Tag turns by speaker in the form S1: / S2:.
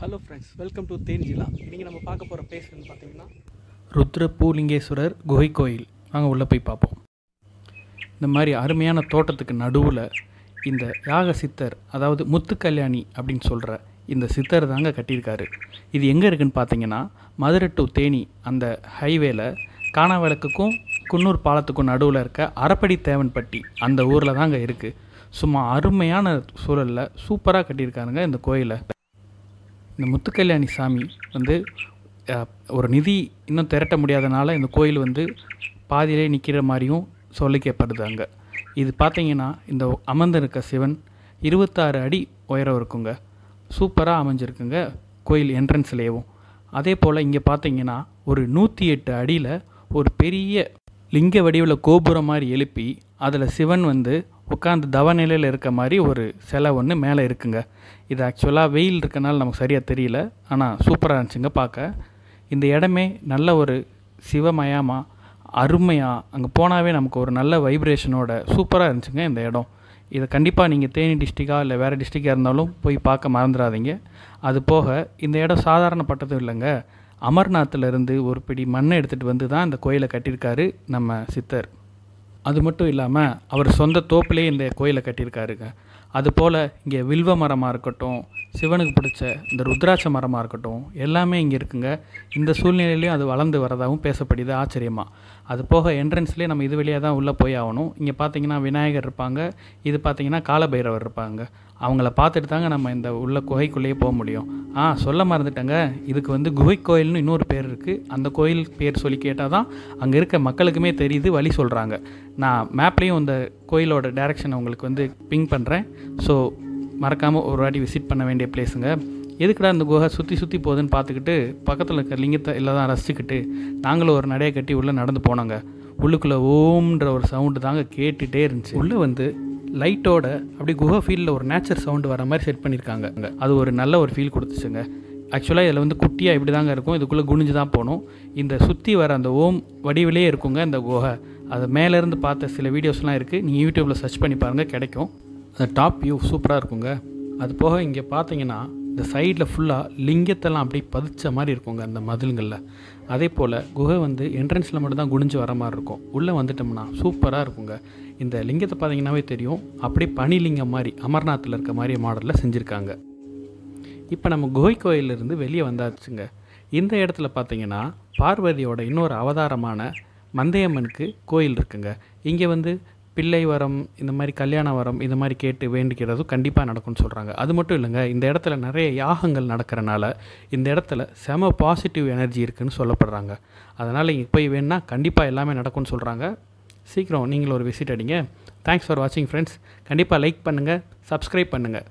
S1: hello friends welcome to Theni இன்றைக்கி நம்ம பார்க்க போகிற பிளேஸ் வந்து பார்த்தீங்கன்னா ருத்ர பூலிங்கேஸ்வரர் குகை கோயில் நாங்கள் உள்ளே போய் பார்ப்போம் இந்த மாதிரி அருமையான தோட்டத்துக்கு நடுவில் இந்த யாக சித்தர் அதாவது முத்து கல்யாணி அப்படின்னு சொல்கிற இந்த சித்தர் தாங்க கட்டியிருக்காரு இது எங்கே இருக்குதுன்னு பார்த்தீங்கன்னா மதுரை டு தேனி அந்த ஹைவேல காணாவிளக்குக்கும் குன்னூர் பாலத்துக்கும் நடுவில் இருக்க அறப்படி தேவன்பட்டி அந்த ஊரில் தாங்க இருக்குது சும்மா அருமையான சூழலில் சூப்பராக கட்டியிருக்காருங்க இந்த கோயிலை இந்த முத்துக்கல்யாணி சாமி வந்து ஒரு நிதி இன்னும் திரட்ட முடியாதனால இந்த கோயில் வந்து பாதியிலே நிற்கிற மாதிரியும் சொல்லிக்கப்படுது அங்கே இது பார்த்தீங்கன்னா இந்த அமர்ந்திருக்க சிவன் இருபத்தாறு அடி உயரம் இருக்குங்க சூப்பராக அமைஞ்சிருக்குங்க கோயில் என்ட்ரன்ஸ்லேயும் அதே போல் இங்கே பார்த்தீங்கன்னா ஒரு நூற்றி எட்டு அடியில் ஒரு பெரிய லிங்க வடிவில் கோபுரம் மாதிரி எழுப்பி அதில் சிவன் வந்து உட்காந்து தவ நிலையில் இருக்க மாதிரி ஒரு சிலை ஒன்று மேலே இருக்குங்க இது ஆக்சுவலாக வெயில் இருக்கனால நமக்கு சரியாக தெரியல ஆனால் சூப்பராக இருந்துச்சுங்க பார்க்க இந்த இடமே நல்ல ஒரு சிவமயமாக அருமையாக அங்கே போனாவே நமக்கு ஒரு நல்ல வைப்ரேஷனோட சூப்பராக இருந்துச்சுங்க இந்த இடம் இதை கண்டிப்பாக நீங்கள் தேனி டிஸ்ட்ரிக்காக இல்லை வேறு டிஸ்ட்ரிக்காக இருந்தாலும் போய் பார்க்க மறந்துடாதீங்க அது போக இந்த இடம் சாதாரணப்பட்டதும் இல்லைங்க அமர்நாத்திலிருந்து ஒரு பிடி மண்ணை எடுத்துகிட்டு வந்து தான் இந்த கோயிலை கட்டியிருக்காரு நம்ம சித்தர் அது மட்டும் இல்லாமல் அவர் சொந்த தோப்புலேயே இந்த கோயிலை கட்டியிருக்காருங்க அதுபோல் இங்கே வில்வ மரமாக இருக்கட்டும் சிவனுக்கு பிடிச்ச இந்த ருத்ராட்ச மரமாக இருக்கட்டும் எல்லாமே இங்கே இருக்குங்க இந்த சூழ்நிலையிலையும் அது வளர்ந்து வரதாகவும் பேசப்படுது ஆச்சரியமாக அது போக என்ட்ரன்ஸ்லேயே நம்ம இது வழியாக தான் உள்ளே போய் ஆகணும் இங்கே பார்த்தீங்கன்னா விநாயகர் இருப்பாங்க இது பார்த்தீங்கன்னா காலபைரவர் இருப்பாங்க அவங்கள பார்த்துட்டு தாங்க நம்ம இந்த உள்ள குகைக்குள்ளேயே போக முடியும் ஆ சொல்ல மறந்துட்டேங்க இதுக்கு வந்து குகை கோயில்னு இன்னொரு பேர் இருக்குது அந்த கோயில் பேர் சொல்லி கேட்டால் தான் அங்கே இருக்க மக்களுக்குமே தெரியுது வழி சொல்கிறாங்க நான் மேப்லேயும் அந்த கோயிலோட டைரக்ஷனை உங்களுக்கு வந்து பிங் பண்ணுறேன் ஸோ மறக்காமல் ஒரு வாட்டி விசிட் பண்ண வேண்டிய பிளேஸுங்க எதுக்குடா இந்த குகை சுற்றி சுற்றி போகுதுன்னு பார்த்துக்கிட்டு பக்கத்தில் இருக்கிற லிங்கத்தை எல்லாம் தான் ரசிச்சுக்கிட்டு நாங்களும் ஒரு நடையை கட்டி உள்ளே நடந்து போனாங்க உள்ளுக்குள்ளே ஓம்ன்ற ஒரு சவுண்டு தாங்க கேட்டுகிட்டே இருந்துச்சு உள்ளே வந்து லைட்டோட அப்படி குகை ஃபீல்டில் ஒரு நேச்சர் சவுண்டு வர மாதிரி செட் பண்ணியிருக்காங்க அது ஒரு நல்ல ஒரு ஃபீல் கொடுத்துச்சுங்க ஆக்சுவலாக இதில் வந்து குட்டியாக இப்படி தாங்க இருக்கும் இதுக்குள்ளே குனிஞ்சு தான் போகணும் இந்த சுற்றி வர அந்த ஓம் வடிவிலே இருக்குங்க இந்த குகை அது மேலேருந்து பார்த்த சில வீடியோஸ்லாம் இருக்குது நீங்கள் யூடியூப்பில் சர்ச் பண்ணி பாருங்கள் கிடைக்கும் அந்த டாப் வியூ சூப்பராக இருக்குங்க அது போக இங்கே பார்த்தீங்கன்னா இந்த சைடில் ஃபுல்லாக லிங்கத்தெல்லாம் அப்படியே பதிச்ச மாதிரி இருக்குங்க அந்த மதில்களில் அதே போல் குகை வந்து என்ட்ரன்ஸில் மட்டும்தான் குடிஞ்சு வர மாதிரி இருக்கும் உள்ளே வந்துட்டோம்னா சூப்பராக இருக்குங்க இந்த லிங்கத்தை பார்த்தீங்கன்னாவே தெரியும் அப்படியே பனிலிங்கம் மாதிரி அமர்நாத்தில் இருக்க மாதிரி மாடலில் செஞ்சுருக்காங்க இப்போ நம்ம குகை கோயிலிருந்து வெளியே வந்தாச்சுங்க இந்த இடத்துல பார்த்தீங்கன்னா பார்வதியோட இன்னொரு அவதாரமான மந்தையம்மனுக்கு கோயில் இருக்குங்க இங்கே வந்து பிள்ளை வரம் இந்த மாதிரி கல்யாண வரம் இந்த மாதிரி கேட்டு வேண்டிக்கிறதும் கண்டிப்பாக நடக்கும்னு சொல்கிறாங்க அது மட்டும் இல்லைங்க இந்த இடத்துல நிறைய யாகங்கள் நடக்கிறனால இந்த இடத்துல செம பாசிட்டிவ் எனர்ஜி இருக்குதுன்னு சொல்லப்படுறாங்க அதனால் இங்கே போய் வேணுன்னா கண்டிப்பாக எல்லாமே நடக்கும்னு சொல்கிறாங்க சீக்கிரம் நீங்களும் ஒரு விசிட் அடிங்க தேங்க்ஸ் ஃபார் வாட்சிங் ஃப்ரெண்ட்ஸ் கண்டிப்பாக லைக் பண்ணுங்கள் சப்ஸ்கிரைப் பண்ணுங்கள்